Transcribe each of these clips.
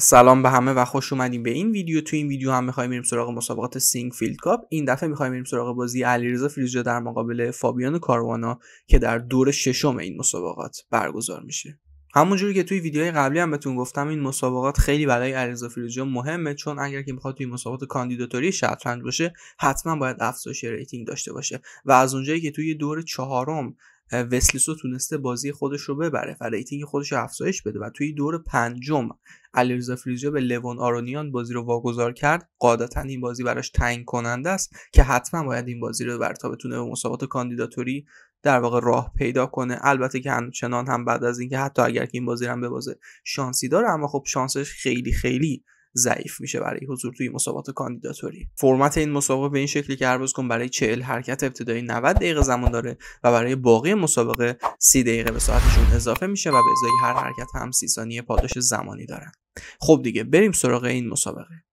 سلام به همه و خوش اومدیم به این ویدیو تو این ویدیو هم میخوایم بریم سراغ مسابقات سینگ فیلد کاپ این دفعه میخوایم بریم سراغ بازی علیرضا فیروزجا در مقابل فابیان کاروانا که در دور ششم این مسابقات برگزار میشه همونجوری که توی ویدیوهای قبلی هم بهتون گفتم این مسابقات خیلی برای علیرضا فیروزجا مهمه چون اگر که میخواد توی مسابقات کاندیداتوری شطرنج باشه حتما باید افزایش ریتینگ داشته باشه و از اونجایی که توی دور چهارم وسلیسو تونسته بازی خودش رو ببره و ریتینگ خودش رو افزایش بده و توی دور پنجم علیرضا فریزیو به لوون آرونیان بازی رو واگذار کرد قاعدتا این بازی براش تعیین کننده است که حتما باید این بازی رو ببره تا بتونه به مسابقات کاندیداتوری در واقع راه پیدا کنه البته که همچنان هم بعد از اینکه حتی اگر که این بازی رو هم ببازه شانسی داره اما خب شانسش خیلی خیلی ضعیف میشه برای حضور توی مسابقات کاندیداتوری فرمت این مسابقه به این شکلی که هر بازیکن برای 40 حرکت ابتدایی 90 دقیقه زمان داره و برای باقی مسابقه 30 دقیقه به ساعتشون اضافه میشه و به ازای هر حرکت هم 30 ثانیه پاداش زمانی دارن خب دیگه بریم سراغ این مسابقه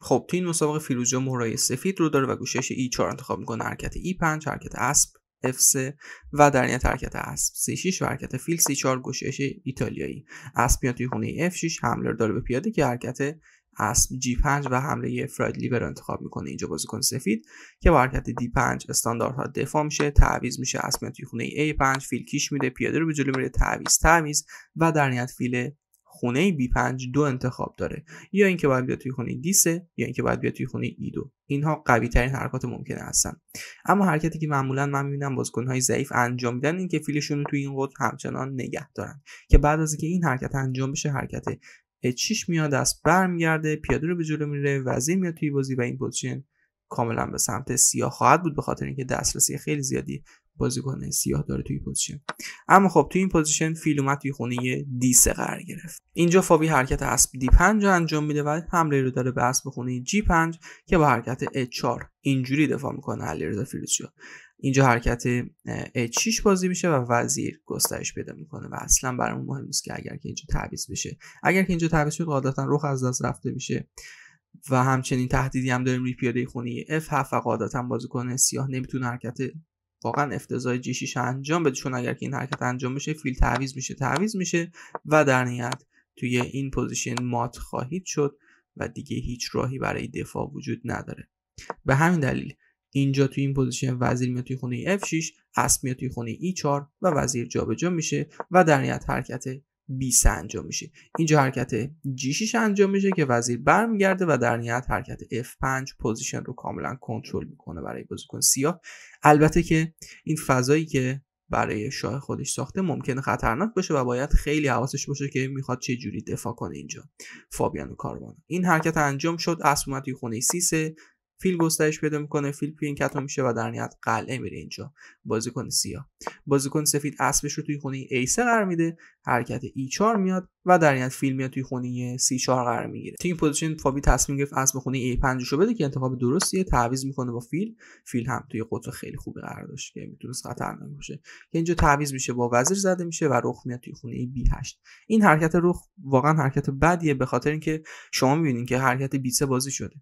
خب تو این مسابقه فیروزجا مهرای سفید رو داره و گوشش ای 4 انتخاب میکنه حرکت E5 حرکت اسب F3 و در نهایت حرکت اسب C6 و حرکت فیل C4 گوشش ایتالیایی اسب میاد توی خونه F6 حمله داره به پیاده که حرکت اسب G5 و حمله فراید رو انتخاب میکنه اینجا بازیکن سفید که با حرکت D5 ها دفاع میشه تعویض میشه اسب توی خونه A5 فیل کیش میده پیاده رو به جلو میره تعویض تعویض و در نهایت فیل خونه B5 دو انتخاب داره یا اینکه باید بیاد توی خونه D3 یا اینکه باید بیاد توی خونه E2 اینها قوی ترین حرکات ممکنه هستن اما حرکتی که معمولا من میبینم بازیکن های ضعیف انجام میدن این که فیلشون رو توی این قطب همچنان نگه دارن که بعد از اینکه این حرکت انجام بشه حرکت چیش میاد دست برمیگرده پیاده رو به جلو میره وزیر میاد توی بازی و این پوزیشن کاملا به سمت سیاه خواهد بود به خاطر اینکه دسترسی خیلی زیادی بازیکن سیاه داره توی پوزیشن اما خب توی این پوزیشن فیل اومد توی خونه دی سه قرار گرفت اینجا فابی حرکت اسب دی 5 رو انجام میده و حمله رو داره به اسب خونه جی 5 که با حرکت H4 اینجوری دفاع میکنه علیرضا فیروزشاه اینجا حرکت H6 بازی میشه و وزیر گسترش پیدا میکنه و اصلا برامون مهم نیست که اگر که اینجا تعویض بشه اگر که اینجا تعویض شد قاعدتا رخ از دست رفته میشه و همچنین تهدیدی هم داریم روی پیاده خونه F7 و قاعدتا بازیکن سیاه نمیتونه حرکت واقعا افتضاح جی انجام بده چون اگر که این حرکت انجام بشه فیل تعویز میشه تعویز میشه و در نهایت توی این پوزیشن مات خواهید شد و دیگه هیچ راهی برای دفاع وجود نداره به همین دلیل اینجا توی این پوزیشن وزیر میاد توی خونه F6 اسب میاد توی خونه E4 و وزیر جابجا جا میشه و در نهایت حرکت بیسه انجام میشه اینجا حرکت جیشیش انجام میشه که وزیر برمیگرده و در نهایت حرکت F5 پوزیشن رو کاملا کنترل میکنه برای بازیکن سیاه البته که این فضایی که برای شاه خودش ساخته ممکنه خطرناک باشه و باید خیلی حواسش باشه که میخواد چه جوری دفاع کنه اینجا فابیانو کاروان این حرکت انجام شد اسب خونه سیسه فیل گسترش پیدا میکنه فیل پینکتو میشه و در نهایت قلعه میره اینجا بازیکن سیاه بازیکن سفید اسبش رو توی خونه ای 3 قرار میده حرکت e ای 4 میاد و در نهایت فیل میاد توی خونه سی 4 قرار میگیره تیم این پوزیشن فابی تصمیم گرفت اسب خونه ای 5 رو بده که انتخاب درستیه تعویض میکنه با فیل فیل هم توی قطر خیلی خوبی قرار داشت که میتونست خطرناک باشه که اینجا تعویض میشه با وزیر زده میشه و رخ میاد توی خونه بی 8 این حرکت رخ واقعا حرکت بدیه به خاطر اینکه شما میبینید که حرکت بی 3 بازی شده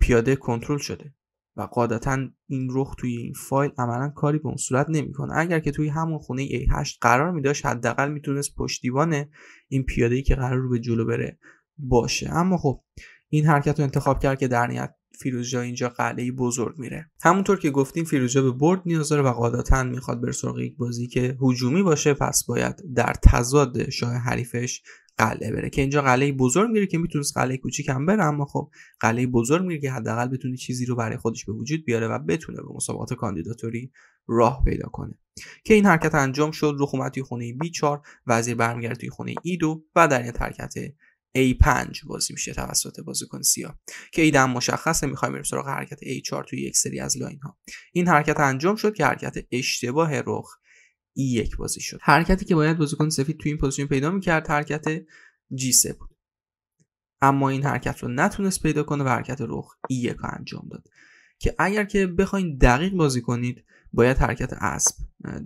پیاده کنترل شده و قاعدتا این رخ توی این فایل عملا کاری به اون صورت نمیکنه اگر که توی همون خونه ای 8 قرار داشت حداقل میتونست پشتیبان این پیاده ای که قرار رو به جلو بره باشه اما خب این حرکت رو انتخاب کرد که در نهایت فیروزجا اینجا قلعه بزرگ میره همونطور که گفتیم فیروزجا به برد نیاز داره و قاعدتا میخواد بر سراغ یک بازی که هجومی باشه پس باید در تضاد شاه حریفش قلعه بره که اینجا قلعه بزرگ میره که میتونست قلعه کوچیک هم بره اما خب قلعه بزرگ میره که حداقل بتونه چیزی رو برای خودش به وجود بیاره و بتونه به مسابقات کاندیداتوری راه پیدا کنه که این حرکت انجام شد رخ توی خونه B4 وزیر برمیگرده توی خونه E2 و در این حرکت A5 بازی میشه توسط بازیکن سیا که هم مشخصه میخوایم بریم سراغ حرکت A4 توی یک سری از لاین ها این حرکت انجام شد که حرکت اشتباه رخ ای یک بازی شد حرکتی که باید بازیکن سفید تو این پوزیشن پیدا میکرد حرکت جی سه بود اما این حرکت رو نتونست پیدا کنه و حرکت رخ ای یک رو انجام داد که اگر که بخواین دقیق بازی کنید باید حرکت اسب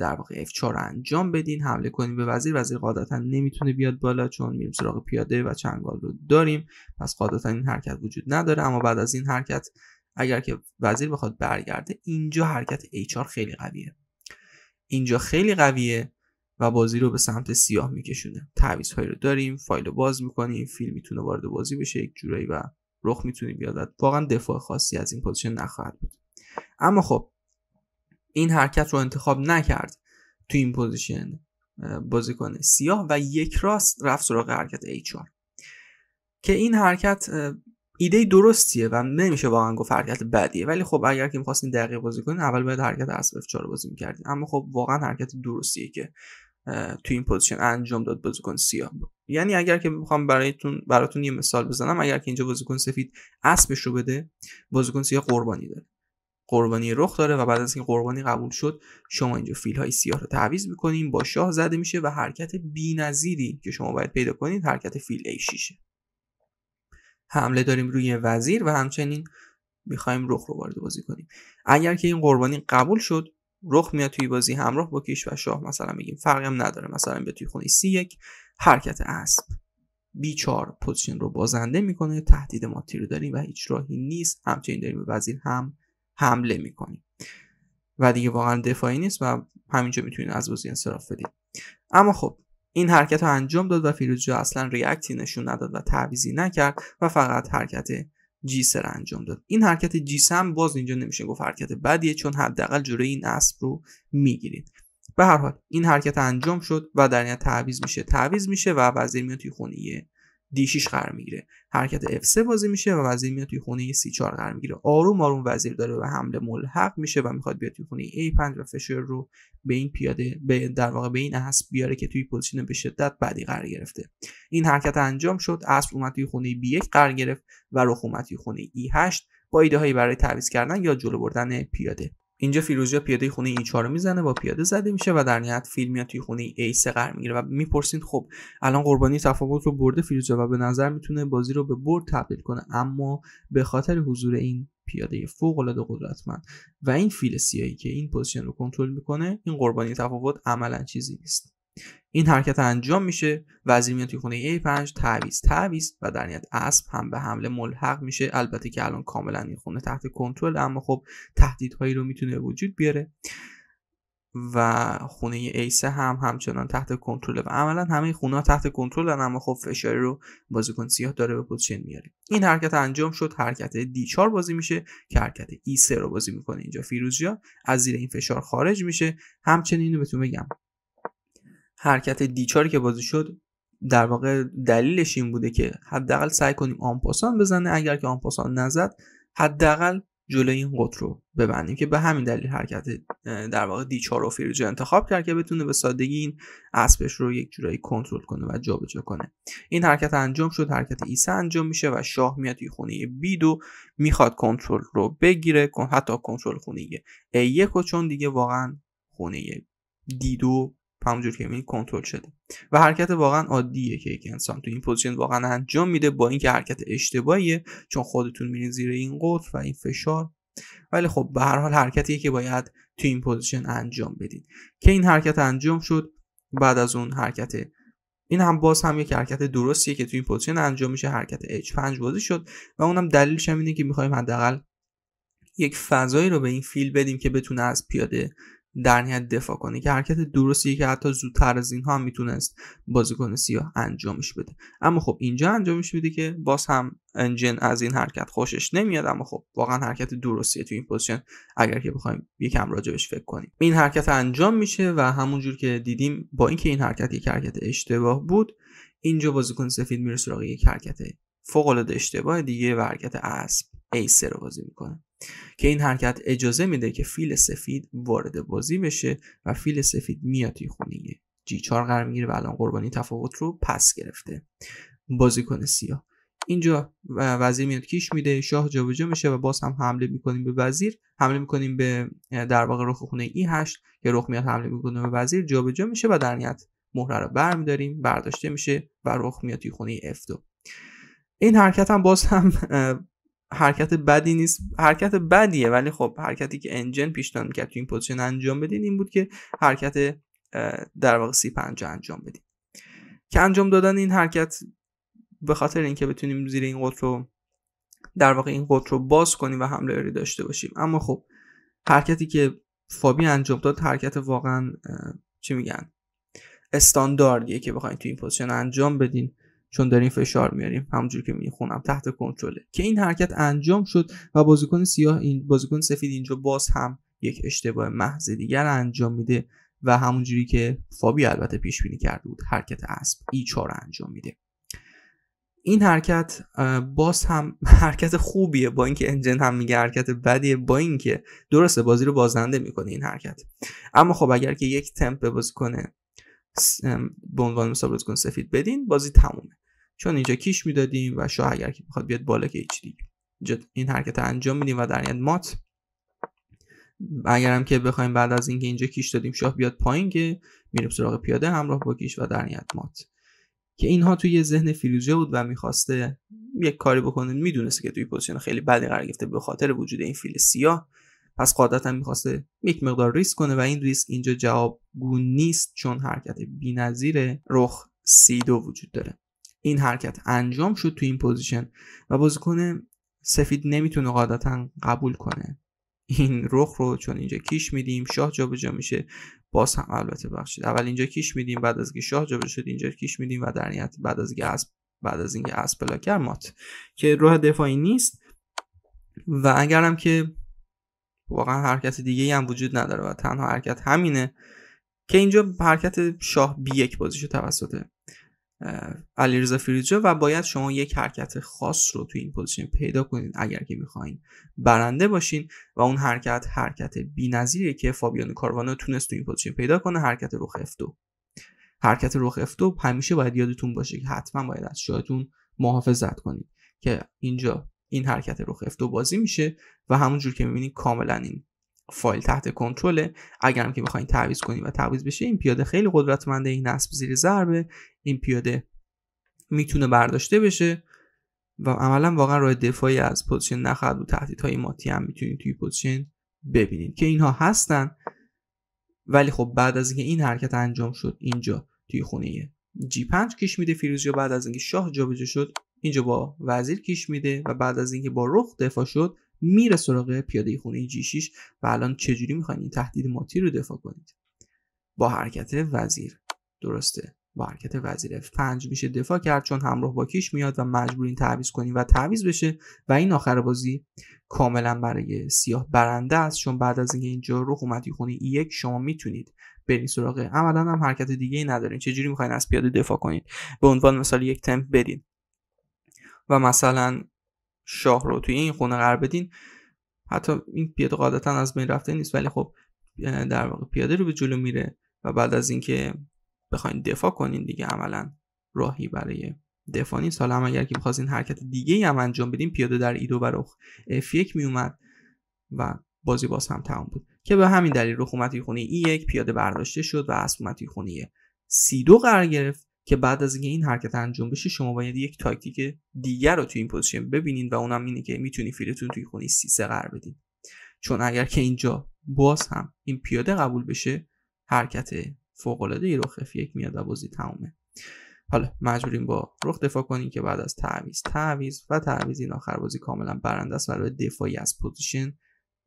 در واقع F4 رو انجام بدین حمله کنید به وزیر وزیر قاعدتا نمیتونه بیاد بالا چون میریم سراغ پیاده و چنگال رو داریم پس قاعدتا این حرکت وجود نداره اما بعد از این حرکت اگر که وزیر بخواد برگرده اینجا حرکت H4 خیلی قویه اینجا خیلی قویه و بازی رو به سمت سیاه میکشونه تعویض هایی رو داریم فایل رو باز میکنیم فیلم میتونه وارد بازی بشه یک جورایی و رخ میتونه بیاد واقعا دفاع خاصی از این پوزیشن نخواهد بود اما خب این حرکت رو انتخاب نکرد تو این پوزیشن بازیکن سیاه و یک راست رفت سراغ حرکت HR که این حرکت ایده درستیه و نمیشه واقعا گفت حرکت بدیه ولی خب اگر که میخواستین دقیق بازی کنین اول باید حرکت اسب اف بازی میکردین اما خب واقعا حرکت درستیه که تو این پوزیشن انجام داد بازیکن سیاه یعنی اگر که میخوام برایتون براتون یه مثال بزنم اگر که اینجا بازیکن سفید اسبش رو بده بازیکن سیاه قربانی داره قربانی رخ داره و بعد از اینکه قربانی قبول شد شما اینجا فیل های سیاه رو تعویض میکنین با شاه زده میشه و حرکت بی‌نظیری که شما باید پیدا کنید حرکت فیل A6 حمله داریم روی وزیر و همچنین میخوایم رخ رو وارد بازی کنیم اگر که این قربانی قبول شد رخ میاد توی بازی همراه با کیش و شاه مثلا میگیم فرقی هم نداره مثلا به توی خونه سی یک حرکت اسب بی چار پوزیشن رو بازنده میکنه تهدید ماتی رو داریم و هیچ راهی نیست همچنین داریم به وزیر هم حمله میکنیم و دیگه واقعا دفاعی نیست و همینجا میتونید از بازی انصراف بدید اما خب این حرکت رو انجام داد و فیروزجو اصلا ریاکتی نشون نداد و تعویزی نکرد و فقط حرکت جیسه رو انجام داد این حرکت جیسه هم باز اینجا نمیشه گفت حرکت بدیه چون حداقل جلوی این اسب رو میگیرید به هر حال این حرکت انجام شد و در نهایت تعویض میشه تعویض میشه و وزیر میاد توی خونه D6 قرار میگیره حرکت F3 بازی میشه و وزیر میاد توی خونه C4 قرار میگیره آروم آروم وزیر داره و حمله ملحق میشه و میخواد بیاد توی خونه A5 و فشر رو به این پیاده به در واقع به این اسب بیاره که توی پوزیشن به شدت بعدی قرار گرفته این حرکت انجام شد اسب اومد توی خونه B1 قرار گرفت و رخ اومد توی خونه E8 با ایده هایی برای تعویض کردن یا جلو بردن پیاده اینجا فیروزیا پیاده خونه ای 4 میزنه با پیاده زده میشه و در نهایت فیل میاد توی خونه ای 3 قرار میگیره و میپرسید خب الان قربانی تفاوت رو برده فیروزیا و به نظر میتونه بازی رو به برد تبدیل کنه اما به خاطر حضور این پیاده فوق العاده قدرتمند و این فیل سیایی که این پوزیشن رو کنترل میکنه این قربانی تفاوت عملا چیزی نیست این حرکت انجام میشه وزیر میاد توی خونه A5 تعویز تعویض و در نهایت اسب هم به حمله ملحق میشه البته که الان کاملا این خونه تحت کنترل اما خب تهدیدهایی رو میتونه وجود بیاره و خونه A3 هم همچنان تحت کنترل و عملا همه خونه ها تحت کنترل اما خب فشاری رو بازیکن سیاه داره به پوزیشن میاره این حرکت انجام شد حرکت D4 بازی میشه که حرکت E3 رو بازی میکنه اینجا فیروزیا از زیر این فشار خارج میشه همچنین بهتون بگم حرکت دیچاری که بازی شد در واقع دلیلش این بوده که حداقل سعی کنیم آنپاسان بزنه اگر که آنپاسان نزد حداقل جلوی این قطر رو ببندیم که به همین دلیل حرکت در واقع دیچار و فیرج انتخاب کرد که بتونه به سادگی این اسبش رو یک جورایی کنترل کنه و جابجا کنه این حرکت انجام شد حرکت ایسه انجام میشه و شاه میاد توی خونه بیدو میخواد کنترل رو بگیره حتی کنترل خونه ای یک و چون دیگه واقعا خونه دیدو همونجور که میبینید کنترل شده و حرکت واقعا عادیه که یک انسان تو این پوزیشن واقعا انجام میده با اینکه حرکت اشتباهیه چون خودتون میرین زیر این قطر و این فشار ولی خب به هر حال حرکتیه که باید تو این پوزیشن انجام بدید که این حرکت انجام شد بعد از اون حرکت این هم باز هم یک حرکت درستیه که تو این پوزیشن انجام میشه حرکت H5 بازی شد و اونم دلیلش هم اینه که میخوایم حداقل یک فضایی رو به این فیل بدیم که بتونه از پیاده در نهایت دفاع کنه که حرکت درستی که حتی زودتر از اینها هم میتونست بازیکن سیاه انجامش بده اما خب اینجا انجامش میده که باز هم انجن از این حرکت خوشش نمیاد اما خب واقعا حرکت درستیه تو این پوزیشن اگر که بخوایم یکم راجبش فکر کنیم این حرکت انجام میشه و همونجور که دیدیم با اینکه این حرکت یک حرکت اشتباه بود اینجا بازیکن سفید میره سراغ یک حرکت فوق العاده اشتباه دیگه و حرکت اسب ایسه رو بازی میکنه که این حرکت اجازه میده که فیل سفید وارد بازی بشه و فیل سفید میاد توی خونه جی 4 قرار میگیره و الان قربانی تفاوت رو پس گرفته بازیکن سیاه اینجا وزیر میاد کیش میده شاه جابجا میشه و باز هم حمله میکنیم به وزیر حمله میکنیم به در واقع رخ خونه ای 8 که رخ میاد حمله میکنه به وزیر جابجا میشه و در نهایت مهره رو برمیداریم برداشته میشه و رخ میاد توی خونه F2 این حرکت هم باز هم حرکت بدی نیست حرکت بدیه ولی خب حرکتی که انجن پیشنهاد میکرد تو این پوزیشن انجام بدین این بود که حرکت در واقع سی انجام بدین که انجام دادن این حرکت به خاطر اینکه بتونیم زیر این قطر رو در واقع این قطر رو باز کنیم و حمله داشته باشیم اما خب حرکتی که فابی انجام داد حرکت واقعا چی میگن استانداردیه که بخواید تو این پوزیشن انجام بدین چون داریم فشار میاریم همونجوری که میخونم تحت کنترله که این حرکت انجام شد و بازیکن سیاه این بازیکن سفید اینجا باز هم یک اشتباه محض دیگر انجام میده و همونجوری که فابی البته پیش بینی کرده بود حرکت اسب ای 4 انجام میده این حرکت باز هم حرکت خوبیه با اینکه انجن هم میگه حرکت بدیه با اینکه درسته بازی رو بازنده میکنه این حرکت اما خب اگر که یک تمپ بازی کنه به عنوان مثال بازیکن سفید بدین بازی تمومه چون اینجا کیش میدادیم و شاه اگر که بخواد بیاد بالا که هیچ دیگه اینجا این حرکت انجام میدیم و در نهایت مات اگر هم که بخوایم بعد از اینکه اینجا کیش دادیم شاه بیاد پایین که میریم سراغ پیاده همراه با کیش و در نهایت مات که اینها توی ذهن فیروزه بود و میخواسته یک کاری بکنه میدونست که توی پوزیشن خیلی بدی قرار گرفته به خاطر وجود این فیل سیاه پس قاعدتا میخواسته یک مقدار ریسک کنه و این ریسک اینجا جوابگو نیست چون حرکت بینظیر رخ سی وجود داره این حرکت انجام شد تو این پوزیشن و بازیکن سفید نمیتونه قاعدتا قبول کنه این رخ رو چون اینجا کیش میدیم شاه جابجا میشه باز هم البته بخشید اول اینجا کیش میدیم بعد از که شاه جابجا شد اینجا کیش میدیم و در نهایت بعد از اینکه اسب بعد از اینکه اسب بلاکر مات که راه دفاعی نیست و اگرم که واقعا حرکت دیگه هم وجود نداره و تنها حرکت همینه که اینجا حرکت شاه بی یک بازیشو توسط علیرضا فریجا و باید شما یک حرکت خاص رو توی این پوزیشن پیدا کنید اگر که میخواین برنده باشین و اون حرکت حرکت بی‌نظیره که فابیانو کاروانو تونست تو این پوزیشن پیدا کنه حرکت رخ F2 حرکت رخ F2 همیشه باید یادتون باشه که حتما باید از شاهتون محافظت کنید که اینجا این حرکت رخ F2 بازی میشه و همونجور که میبینید کاملا این فایل تحت کنترله اگرم که بخواید تعویض کنید و تعویض بشه این پیاده خیلی قدرتمنده این نصب زیر ضربه این پیاده میتونه برداشته بشه و عملا واقعا راه دفاعی از پوزیشن نخواهد و تهدیدهای ماتی هم میتونید توی پوزیشن ببینید که اینها هستن ولی خب بعد از اینکه این حرکت انجام شد اینجا توی خونه جی 5 کش میده فیروزیا بعد از اینکه شاه جابجا شد اینجا با وزیر کش میده و بعد از اینکه با رخ دفاع شد میره سراغ پیاده خونه جی 6 و الان چجوری میخواین این تهدید ماتی رو دفاع کنید با حرکت وزیر درسته با حرکت وزیر F5 میشه دفاع کرد چون همراه با کیش میاد و مجبورین تعویض کنید و تعویض بشه و این آخر بازی کاملا برای سیاه برنده است چون بعد از اینکه اینجا رو اومدی خونه E1 شما میتونید برین سراغه عملا هم حرکت دیگه ندارین چجوری میخواین از پیاده دفاع کنید به عنوان مثال یک تمپ برین و مثلا شاه رو توی این خونه قرار بدین حتی این پیاده قاعدتا از بین رفته نیست ولی خب در واقع پیاده رو به جلو میره و بعد از اینکه بخواین دفاع کنین دیگه عملا راهی برای دفاع نیست حالا هم اگر که این حرکت دیگه هم انجام بدین پیاده در ایدو و F1 میومد و بازی باز هم تمام بود که به همین دلیل رخومت توی خونه ای پیاده برداشته شد و اسب خونه c قرار گرفت که بعد از اینکه این حرکت انجام بشه شما باید یک تاکتیک دیگر رو توی این پوزیشن ببینید و اونم اینه که میتونی فیلتون توی خونی سه قرار بدین چون اگر که اینجا باز هم این پیاده قبول بشه حرکت فوق العاده ای رخ یک میاد و بازی تمومه حالا مجبوریم با رخ دفاع کنیم که بعد از تعویض تعویض و تعویض این آخر بازی کاملا برنده است برای دفاعی از پوزیشن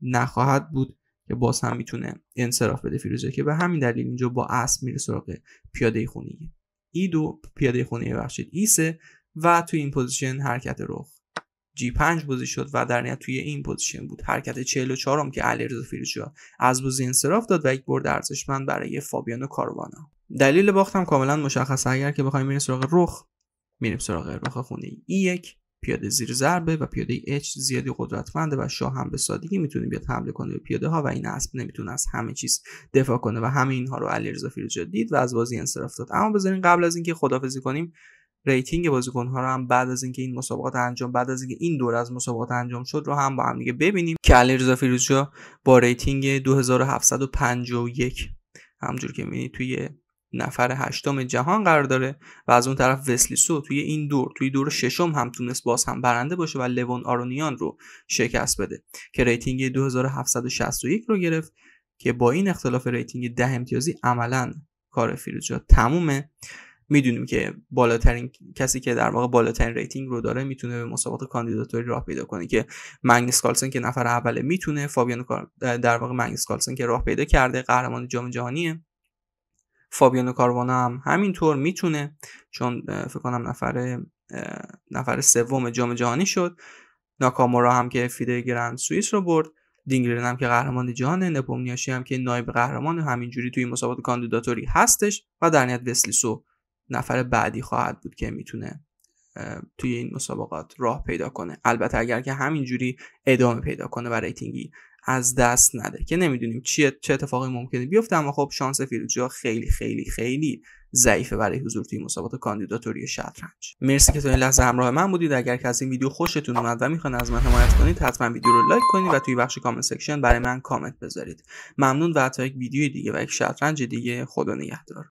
نخواهد بود که باز هم میتونه انصراف بده فیروزه که به همین دلیل اینجا با اسب میره سراغ پیاده خونی ای دو پیاده خونه ببخشید ای سه و توی این پوزیشن حرکت رخ g5 بازی شد و در نهایت توی این پوزیشن بود حرکت 44 هم که علیرضا فیروزچیا از بازی انصراف داد و یک برد ارزشمند برای فابیانو کاروانا دلیل باختم کاملا مشخصه اگر که بخوایم بریم سراغ رخ میریم سراغ رخ خونه ای 1 پیاده زیر ضربه و پیاده اچ زیادی قدرتمنده و شاه هم به سادگی میتونه بیاد حمله کنه به پیاده ها و این اسب نمیتونه از همه چیز دفاع کنه و همه اینها رو علیرضا فیروزی دید و از بازی انصراف داد اما بذارین قبل از اینکه خدافظی کنیم ریتینگ بازیکن ها رو هم بعد از اینکه این مسابقات انجام بعد از اینکه این دور از مسابقات انجام شد رو هم با هم دیگه ببینیم که علیرضا فیروزچیا با ریتینگ 2751 همجور که میبینید توی نفر هشتم جهان قرار داره و از اون طرف وسلیسو توی این دور توی دور ششم هم تونست باز هم برنده باشه و لون آرونیان رو شکست بده که ریتینگ 2761 رو گرفت که با این اختلاف ریتینگ ده امتیازی عملا کار فیروزجا تمومه میدونیم که بالاترین کسی که در واقع بالاترین ریتینگ رو داره میتونه به مسابقات کاندیداتوری راه پیدا کنه که مگنس کالسن که نفر اوله میتونه فابیانو در واقع مگنس کالسن که راه پیدا کرده قهرمان جام جهانیه فابیانو کاروانا هم همینطور میتونه چون فکر کنم نفر نفر سوم جام جهانی شد ناکامورا هم که فیده گرند سوئیس رو برد دینگلرن هم که قهرمان جهانه نپومنیاشی هم که نایب قهرمان همینجوری توی مسابقات کاندیداتوری هستش و در نهایت وسلیسو نفر بعدی خواهد بود که میتونه توی این مسابقات راه پیدا کنه البته اگر که همینجوری ادامه پیدا کنه و ریتینگی از دست نده که نمیدونیم چیه چه اتفاقی ممکنه بیفته اما خب شانس ها خیلی خیلی خیلی ضعیفه برای حضور توی مسابقات کاندیداتوری شطرنج مرسی که تا این لحظه همراه من بودید اگر که از این ویدیو خوشتون اومد و میخواین از من حمایت کنید حتما ویدیو رو لایک کنید و توی بخش کامنت سکشن برای من کامنت بذارید ممنون و تا یک ویدیو دیگه و یک شطرنج دیگه خدا نگهدار